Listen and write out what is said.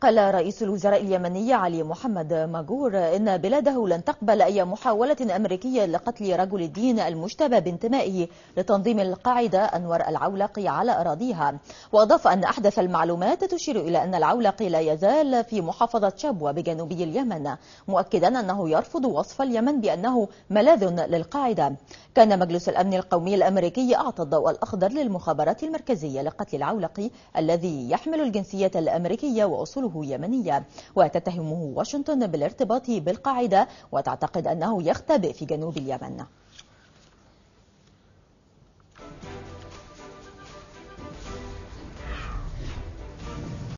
قال رئيس الوزراء اليمني علي محمد ماجور إن بلاده لن تقبل أي محاولة أمريكية لقتل رجل الدين المشتبه بانتمائه لتنظيم القاعدة أنور العولقي على أراضيها وأضاف أن أحدث المعلومات تشير إلى أن العولقي لا يزال في محافظة شبوة بجنوبي اليمن مؤكدا أنه يرفض وصف اليمن بأنه ملاذ للقاعدة كان مجلس الأمن القومي الأمريكي أعطى الضوء الأخضر للمخابرات المركزية لقتل العولقي الذي يحمل الجنسية الأمريكية وأصول أصوله يمنية وتتهمه واشنطن بالارتباط بالقاعدة وتعتقد أنه يختبئ في جنوب اليمن